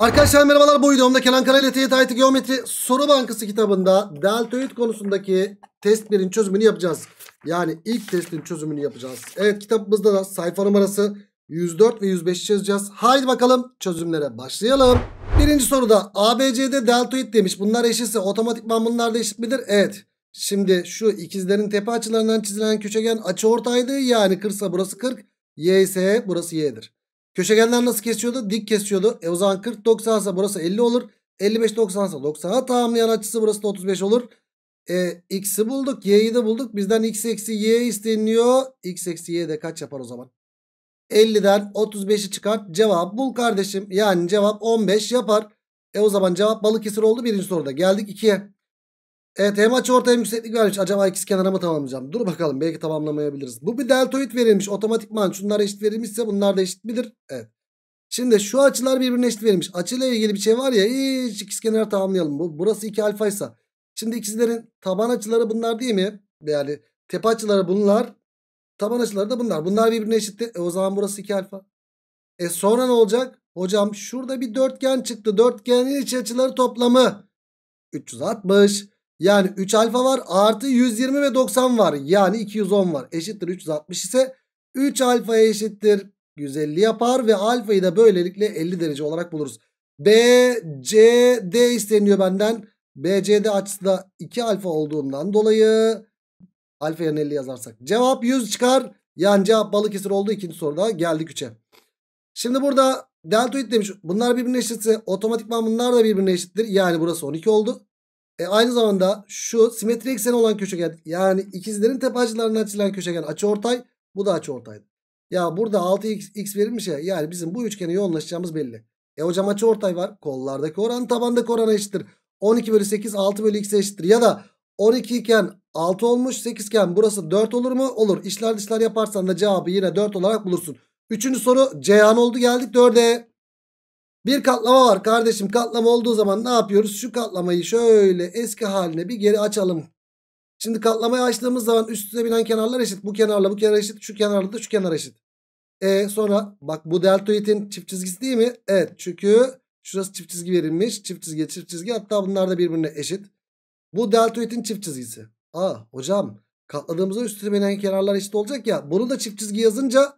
Arkadaşlar merhabalar bu videomda Kenan Karayla Teyit Ayeti Geometri Soru Bankası kitabında deltoid konusundaki testlerin çözümünü yapacağız. Yani ilk testin çözümünü yapacağız. Evet kitabımızda da sayfa numarası 104 ve 105 çözeceğiz. Haydi bakalım çözümlere başlayalım. Birinci soruda ABC'de deltoid demiş. Bunlar eşitse otomatikman bunlar da eşit midir? Evet. Şimdi şu ikizlerin tepe açılarından çizilen köşegen açı ortaydı. Yani 40 burası 40. Y ise burası Y'dir. Köşegenler nasıl kesiyordu? Dik kesiyordu. E o zaman 40 90 ise burası 50 olur. 55 90 ise 90'a tamamlayan açısı burası da 35 olur. E, x'i bulduk. Y'yi de bulduk. Bizden x eksi y isteniyor. x eksi y de kaç yapar o zaman? 50'den 35'i çıkart. Cevap bul kardeşim. Yani cevap 15 yapar. E o zaman cevap Balıkesir oldu birinci soruda. Geldik 2'ye. Evet hem açı orta hem yükseklik vermiş. Acaba ikiz kenara mı tamamlayacağım? Dur bakalım belki tamamlamayabiliriz. Bu bir deltoid verilmiş. Otomatikman şunlar eşit verilmişse bunlar da eşit midir? Evet. Şimdi şu açılar birbirine eşit verilmiş. Açıyla ilgili bir şey var ya hiç ikiz kenara tamamlayalım. Bu, burası 2 alfaysa. Şimdi ikizlerin taban açıları bunlar değil mi? Yani tepe açıları bunlar. Taban açıları da bunlar. Bunlar birbirine eşitti. E o zaman burası 2 alfa. E sonra ne olacak? Hocam şurada bir dörtgen çıktı. Dörtgenin iç açıları toplamı 360. Yani 3 alfa var artı 120 ve 90 var. Yani 210 var. Eşittir 360 ise 3 alfa eşittir 150 yapar ve alfayı da böylelikle 50 derece olarak buluruz. BCD isteniyor benden. BCD açısı da 2 alfa olduğundan dolayı alfa yerine 50 yazarsak cevap 100 çıkar. Yani cevap Balıkesir oldu ikinci soruda geldik 3'e. Şimdi burada deltoid demiş. Bunlar birbirine eşitse otomatikman bunlar da birbirine eşittir. Yani burası 12 oldu. E aynı zamanda şu simetri ekseni olan köşegen yani ikizlerin tepe açılan köşegen açıortay. Bu da açıortaydı. Ya burada 6x x verilmiş ya yani bizim bu üçgene yoğunlaşacağımız belli. E hocam açıortay var. Kollardaki oran tabandaki orana eşittir. 12 bölü 8 6 bölü x eşittir. Ya da 12 iken 6 olmuş 8 iken burası 4 olur mu? Olur. İşler dışlar yaparsan da cevabı yine 4 olarak bulursun. Üçüncü soru Ceyhan oldu geldik 4'e. Bir katlama var kardeşim. Katlama olduğu zaman ne yapıyoruz? Şu katlamayı şöyle eski haline bir geri açalım. Şimdi katlamayı açtığımız zaman üst üste binen kenarlar eşit. Bu kenarla bu kenar eşit. Şu kenarla da şu kenar eşit. E sonra bak bu deltoidin çift çizgisi değil mi? Evet çünkü şurası çift çizgi verilmiş. Çift çizgi çift çizgi hatta bunlar da birbirine eşit. Bu deltoidin çift çizgisi. Aa hocam katladığımızda üst üste binen kenarlar eşit olacak ya. Bunu da çift çizgi yazınca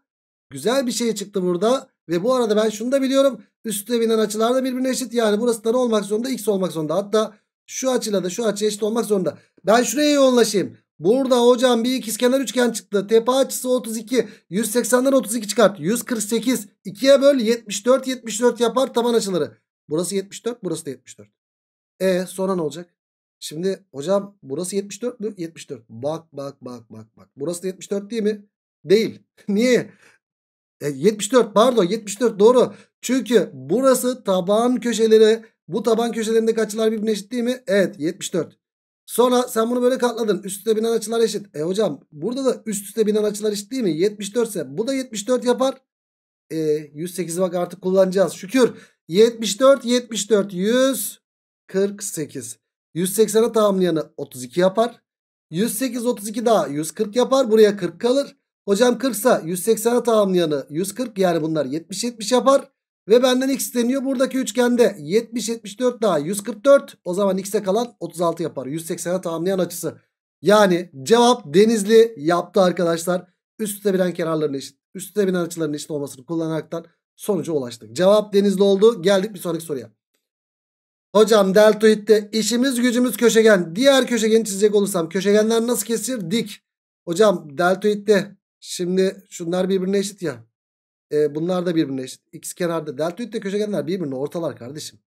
güzel bir şey çıktı burada. Ve bu arada ben şunu da biliyorum. Üstüne binen açılar da birbirine eşit. Yani burası da ne olmak zorunda? X olmak zorunda. Hatta şu açıyla da şu açı eşit olmak zorunda. Ben şuraya yoğunlaşayım. Burada hocam bir ikizkenar üçgen çıktı. Tepe açısı 32. 180'den 32 çıkart. 148. 2'ye böl 74 74 yapar taban açıları. Burası 74 burası da 74. E sonra ne olacak? Şimdi hocam burası 74 mü? 74. Bak bak bak bak bak. Burası da 74 değil mi? Değil. Niye? E, 74 pardon 74 doğru. Çünkü burası taban köşeleri. Bu taban köşelerinde açılar birbirine eşit değil mi? Evet 74. Sonra sen bunu böyle katladın. Üst üste binen açılar eşit. E hocam burada da üst üste binen açılar eşit değil mi? 74 ise bu da 74 yapar. E, 108'i bak artık kullanacağız. Şükür. 74, 74, 148. 180'e tamamlayanı 32 yapar. 108, 32 daha 140 yapar. Buraya 40 kalır. Hocam 40 ise 180'e tamamlayanı 140 yani bunlar 70-70 yapar. Ve benden x isteniyor buradaki üçgende 70-74 daha 144 o zaman x'e kalan 36 yapar 180'e tamamlayan açısı. Yani cevap Denizli yaptı arkadaşlar. Üste binen kenarların eşit, üste binen açıların eşit olmasını kullanaraktan sonuca ulaştık. Cevap Denizli oldu. Geldik bir sonraki soruya. Hocam deltoidde işimiz gücümüz köşegen. Diğer köşegeni çizecek olursam köşegenler nasıl kesir? Dik. Hocam deltoidde Şimdi şunlar birbirine eşit ya. E, bunlar da birbirine eşit. X kenarda delta ütte köşegenler birbirine ortalar kardeşim.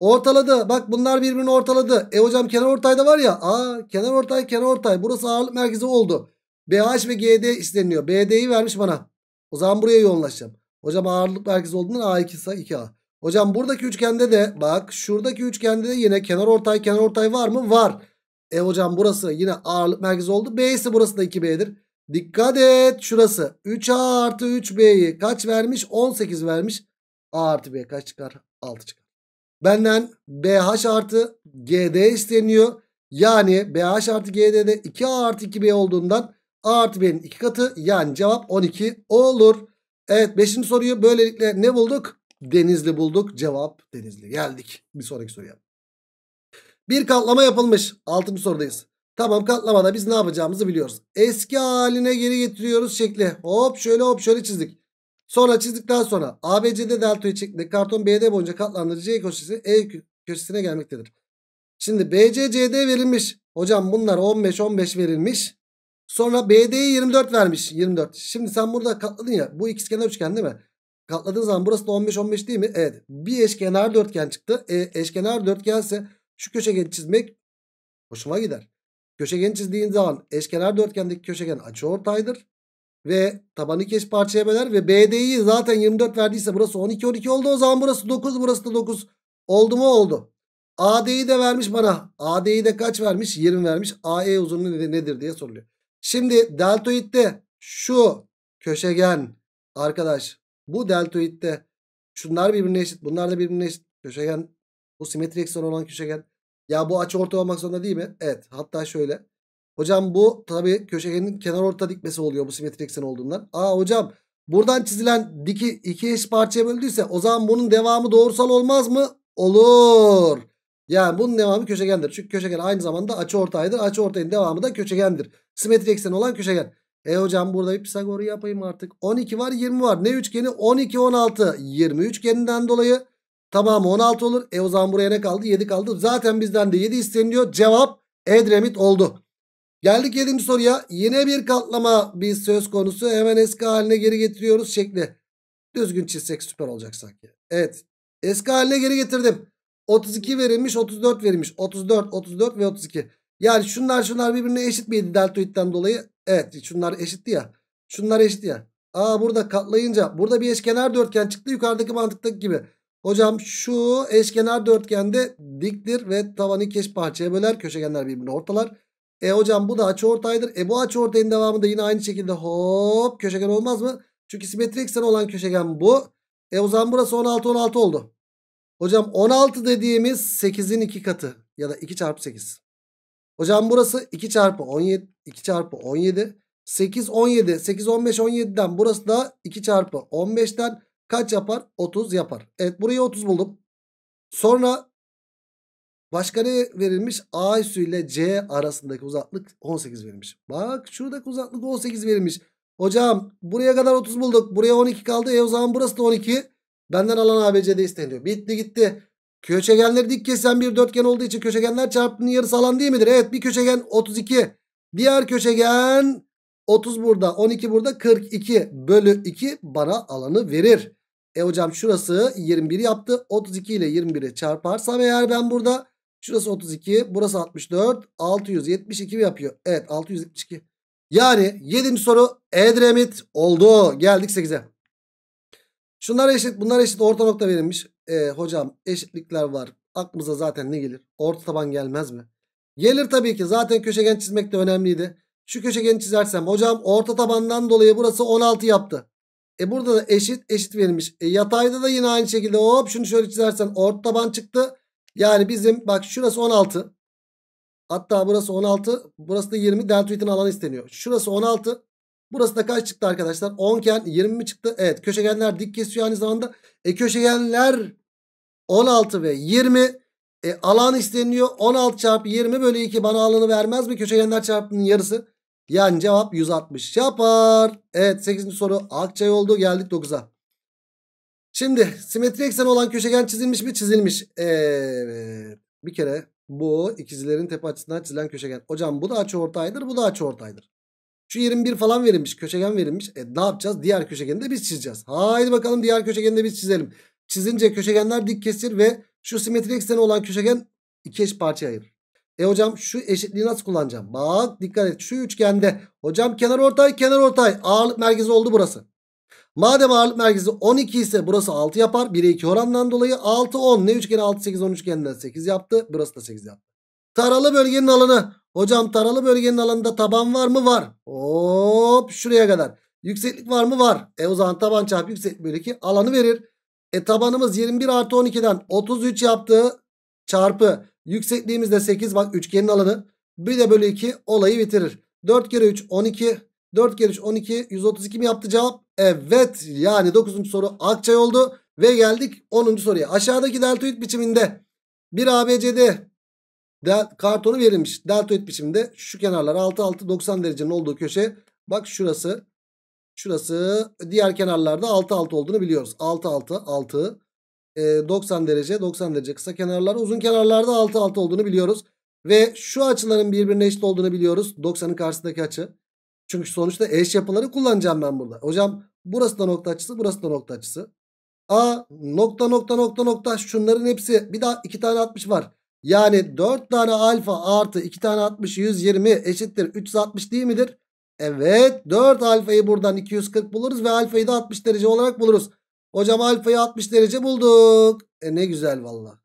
Ortaladı. Bak bunlar birbirini ortaladı. E hocam kenar ortay da var ya. Aa kenar ortay kenar ortay. Burası ağırlık merkezi oldu. BH ve GD isteniyor. BD'yi vermiş bana. O zaman buraya yoğunlaşacağım. Hocam ağırlık merkezi olduğundan A2 2A. Hocam buradaki üçgende de bak şuradaki üçgende de yine kenar ortay kenar ortay var mı? Var. E hocam burası yine ağırlık merkezi oldu. B'si burası da 2B'dir. Dikkat et şurası. 3A artı 3B'yi kaç vermiş? 18 vermiş. A artı B kaç çıkar? 6 çıkar. Benden BH artı GD isteniyor. Yani BH artı GD'de 2A artı 2B olduğundan A artı B'nin 2 katı yani cevap 12 olur. Evet 5. soruyu böylelikle ne bulduk? Denizli bulduk. Cevap Denizli. Geldik bir sonraki soruya. Bir katlama yapılmış. 6. sorudayız. Tamam katlamada biz ne yapacağımızı biliyoruz. Eski haline geri getiriyoruz şekli. Hop şöyle hop şöyle çizdik. Sonra çizdikten sonra ABCD deltoid şeklinde karton BD boyunca katlandırıcı köşesi E köşesine gelmektedir. Şimdi BCCD verilmiş. Hocam bunlar 15 15 verilmiş. Sonra BD'ye 24 vermiş. 24. Şimdi sen burada katladın ya. Bu ikizkenar üçgen değil mi? Katladığın zaman burası da 15 15 değil mi? Evet. Bir eşkenar dörtgen çıktı. E, eşkenar dörtgense şu köşegeni çizmek hoşuma gider. Köşegen çizdiğin zaman eşkenar dörtgendeki köşegen açı ortaydır Ve tabanı keş parçaya böler ve BD'yi zaten 24 verdiyse burası 12 12 oldu. O zaman burası 9 burası da 9 oldu mu oldu. AD'yi de vermiş bana. AD'yi de kaç vermiş? 20 vermiş. AE uzunluğu nedir diye soruluyor. Şimdi deltoidde şu köşegen arkadaş bu deltoidde şunlar birbirine eşit bunlar da birbirine eşit köşegen bu simetri ekseni olan köşegen ya bu açı orta olmak zorunda değil mi? Evet. Hatta şöyle. Hocam bu tabii köşegenin kenar orta dikmesi oluyor bu simetrik eksen olduğundan. Aa hocam buradan çizilen diki iki eş parçaya böldüyse o zaman bunun devamı doğrusal olmaz mı? Olur. Yani bunun devamı köşegendir. Çünkü köşegen aynı zamanda açı ortaydır. Açı ortayın devamı da köşegendir. Simetrik eksen olan köşegen. E hocam burada bir Pisagor'u yapayım artık. 12 var 20 var. Ne üçgeni? 12 16. 20 üçgeninden dolayı Tamamı 16 olur. E o zaman buraya ne kaldı? 7 kaldı. Zaten bizden de 7 isteniliyor. Cevap Edremit oldu. Geldik 7. soruya. Yine bir katlama biz söz konusu. Hemen eski haline geri getiriyoruz şekli. Düzgün çizsek süper olacak sanki. Evet. Eski haline geri getirdim. 32 verilmiş 34 verilmiş. 34, 34 ve 32. Yani şunlar şunlar birbirine eşit miydi deltoidden dolayı? Evet şunlar eşitti ya. Şunlar eşitti ya. Aa burada katlayınca burada bir eşkenar dörtgen çıktı yukarıdaki mantıktaki gibi. Hocam şu eşkenar dörtgende diktir ve tavanı kes parçaya böler. Köşegenler birbirine ortalar. E hocam bu da açı ortaydır. E bu açı ortayın devamında yine aynı şekilde hop köşegen olmaz mı? Çünkü simetri eksen olan köşegen bu. E o zaman burası 16 16 oldu. Hocam 16 dediğimiz 8'in 2 katı ya da 2 çarpı 8. Hocam burası 2 çarpı 17 2 çarpı 17 8 17 8 15 17'den burası da 2 çarpı 15'ten Kaç yapar? 30 yapar. Evet burayı 30 buldum. Sonra başka ne verilmiş? A üssü ile C arasındaki uzaklık 18 verilmiş. Bak şuradaki uzaklık 18 verilmiş. Hocam buraya kadar 30 bulduk. Buraya 12 kaldı. E o zaman burası da 12. Benden alan ABC'de isteniyor. Bitti gitti. Köşegenleri dik kesen bir dörtgen olduğu için köşegenler çarpımının yarısı alan değil midir? Evet bir köşegen 32. Diğer köşegen 30 burada 12 burada 42 bölü 2 bana alanı verir. E hocam şurası 21 yaptı. 32 ile 21'i çarparsam eğer ben burada şurası 32 burası 64 672 yapıyor. Evet 672. Yani 7. soru Edremit oldu. Geldik 8'e. Şunlar eşit bunlar eşit orta nokta verilmiş. E, hocam eşitlikler var. Aklımıza zaten ne gelir? Orta taban gelmez mi? Gelir tabii ki. Zaten köşegen çizmek de önemliydi. Şu köşegeni çizersem hocam orta tabandan dolayı burası 16 yaptı. E burada da eşit eşit verilmiş. E yatayda da yine aynı şekilde hop şunu şöyle çizersen ort taban çıktı. Yani bizim bak şurası 16. Hatta burası 16. Burası da 20. Deltoid'in alanı isteniyor. Şurası 16. Burası da kaç çıktı arkadaşlar? 10 iken 20 mi çıktı? Evet köşegenler dik kesiyor aynı zamanda. E köşegenler 16 ve 20. E alan isteniyor. 16 çarpı 20 bölü 2 bana alanı vermez mi? Köşegenler çarpımının yarısı. Yani cevap 160 yapar. Evet 8. soru Akçay oldu. Geldik 9'a. Şimdi simetri ekseni olan köşegen çizilmiş mi? Çizilmiş. Evet. Bir kere bu ikizlerin tepe açısından çizilen köşegen. Hocam bu da açı ortaydır, bu da açı ortaydır. Şu 21 falan verilmiş. Köşegen verilmiş. E ne yapacağız? Diğer köşegeni de biz çizeceğiz. Haydi bakalım diğer köşegeni de biz çizelim. Çizince köşegenler dik kesir ve şu simetri ekseni olan köşegen iki eş parçaya ayırır. E hocam şu eşitliği nasıl kullanacağım? Bak dikkat et şu üçgende. Hocam kenar ortay kenar ortay. Ağırlık merkezi oldu burası. Madem ağırlık merkezi 12 ise burası 6 yapar. 1'e 2 oranından dolayı 6 10. Ne üçgeni 6 8 10 üçgeninden 8 yaptı. Burası da 8 yaptı. Taralı bölgenin alanı. Hocam taralı bölgenin alanında taban var mı? Var. Hop şuraya kadar. Yükseklik var mı? Var. E o zaman taban çarpı yükseklik bölü 2 alanı verir. E tabanımız 21 artı 12'den 33 yaptı. Çarpı Yüksekliğimiz de 8 bak üçgenin alanı. Bir de bölü 2 olayı bitirir. 4 kere 3 12. 4 kere 3 12 132 mi yaptı cevap? Evet yani 9. soru Akçay oldu. Ve geldik 10. soruya. Aşağıdaki deltoid biçiminde bir ABCD del, kartonu verilmiş. Deltoid biçiminde şu kenarlar 6 6 90 derecenin olduğu köşe. Bak şurası. Şurası diğer kenarlarda 6 6 olduğunu biliyoruz. 6 6 6 e, 90 derece 90 derece kısa kenarlar uzun kenarlarda 6 6 olduğunu biliyoruz. Ve şu açıların birbirine eşit olduğunu biliyoruz. 90'ın karşısındaki açı. Çünkü sonuçta eş yapıları kullanacağım ben burada. Hocam burası da nokta açısı burası da nokta açısı. A nokta nokta nokta nokta şunların hepsi bir daha 2 tane 60 var. Yani 4 tane alfa artı 2 tane 60 120 eşittir 360 değil midir? Evet 4 alfayı buradan 240 buluruz ve alfayı da 60 derece olarak buluruz. Hocam alfayı 60 derece bulduk. E ne güzel valla.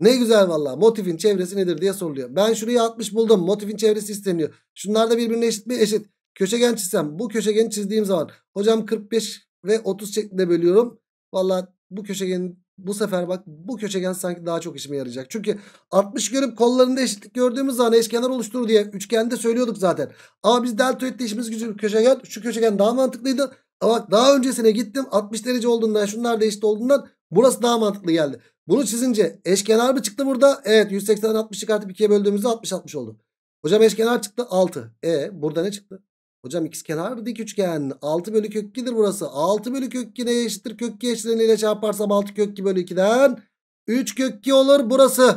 Ne güzel valla. Motifin çevresi nedir diye soruluyor. Ben şurayı 60 buldum. Motifin çevresi isteniyor. Şunlar da birbirine eşit mi? Eşit. Köşegen çizsem. Bu köşegeni çizdiğim zaman. Hocam 45 ve 30 şeklinde bölüyorum. Valla bu köşegen, bu sefer bak bu köşegen sanki daha çok işime yarayacak. Çünkü 60 görüp kollarında eşitlik gördüğümüz zaman eşkenar oluşturur diye üçgende söylüyorduk zaten. Ama biz deltoidde işimiz gücü köşegen şu köşegen daha mantıklıydı. Bak daha öncesine gittim 60 derece olduğundan şunlar değişti eşit olduğundan burası daha mantıklı geldi. Bunu çizince eşkenar mı çıktı burada? Evet 180'den 60 çıkartıp 2'ye böldüğümüzde 60 60 oldu. Hocam eşkenar çıktı 6. E burada ne çıktı? Hocam x kenar dik üçgen 6 bölü kök 2'dir burası. 6 bölü kök 2 neye eşittir? Kök 2 eşleniyle çarparsam 6 kök 2 bölü 2'den 3 kök 2 olur burası.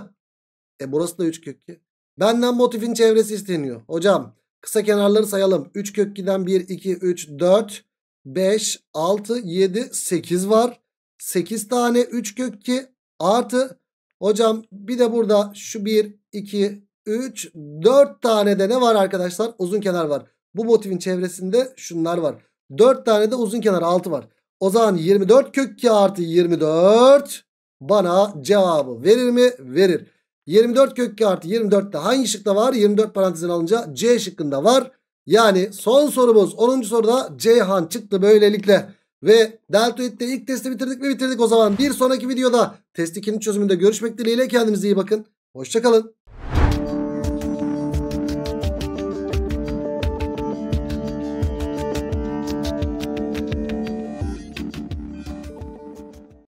E burası da 3 kök 2. Benden motifin çevresi isteniyor. Hocam kısa kenarları sayalım. 3 kök 2'den 1, 2, 3, 4. 5, 6, 7, 8 var. 8 tane 3 kök 2 artı hocam bir de burada şu 1, 2, 3, 4 tane de ne var arkadaşlar? Uzun kenar var. Bu motifin çevresinde şunlar var. 4 tane de uzun kenar 6 var. O zaman 24 kök 2 artı 24 bana cevabı verir mi? Verir. 24 kök 2 artı 24 de hangi şıkta var? 24 parantezin alınca C şıkkında var. Yani son sorumuz 10. soruda Ceyhan çıktı böylelikle. Ve deltoid'de ilk testi bitirdik mi bitirdik o zaman. Bir sonraki videoda test 2'nin çözümünde görüşmek dileğiyle kendinize iyi bakın. Hoşçakalın.